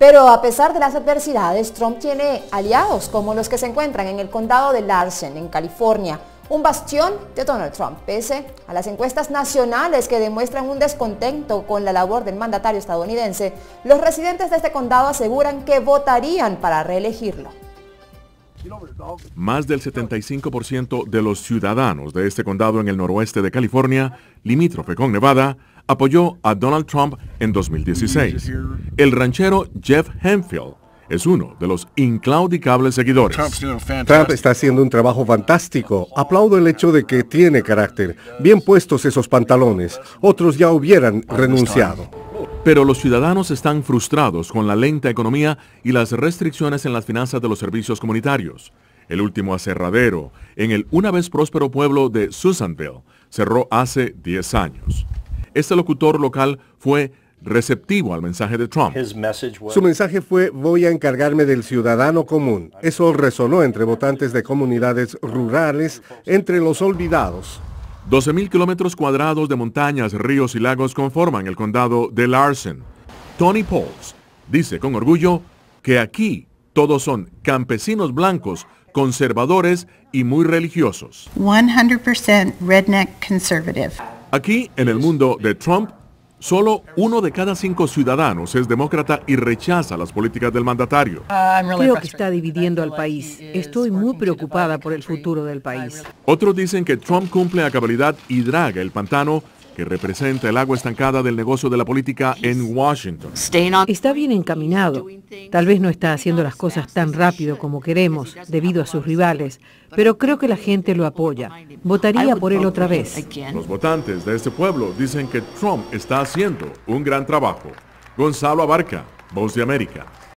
Pero a pesar de las adversidades, Trump tiene aliados como los que se encuentran en el condado de Larsen, en California, un bastión de Donald Trump, pese a las encuestas nacionales que demuestran un descontento con la labor del mandatario estadounidense, los residentes de este condado aseguran que votarían para reelegirlo. Más del 75% de los ciudadanos de este condado en el noroeste de California, limítrofe con Nevada, apoyó a Donald Trump en 2016. El ranchero Jeff Henfield es uno de los inclaudicables seguidores. Trump está haciendo un trabajo fantástico. Aplaudo el hecho de que tiene carácter. Bien puestos esos pantalones. Otros ya hubieran renunciado. Pero los ciudadanos están frustrados con la lenta economía y las restricciones en las finanzas de los servicios comunitarios. El último aserradero en el una vez próspero pueblo de Susanville cerró hace 10 años. Este locutor local fue receptivo al mensaje de Trump. Su mensaje fue voy a encargarme del ciudadano común. Eso resonó entre votantes de comunidades rurales, entre los olvidados. 12.000 kilómetros cuadrados de montañas, ríos y lagos conforman el condado de Larsen. Tony Pauls dice con orgullo que aquí todos son campesinos blancos, conservadores y muy religiosos. Aquí, en el mundo de Trump, solo uno de cada cinco ciudadanos es demócrata y rechaza las políticas del mandatario. Ah, Creo que está dividiendo al país. Estoy muy preocupada por el futuro del país. Otros dicen que Trump cumple a cabalidad y draga el pantano representa el agua estancada del negocio de la política en Washington. Está bien encaminado. Tal vez no está haciendo las cosas tan rápido como queremos debido a sus rivales, pero creo que la gente lo apoya. Votaría por él otra vez. Los votantes de este pueblo dicen que Trump está haciendo un gran trabajo. Gonzalo Abarca, Voz de América.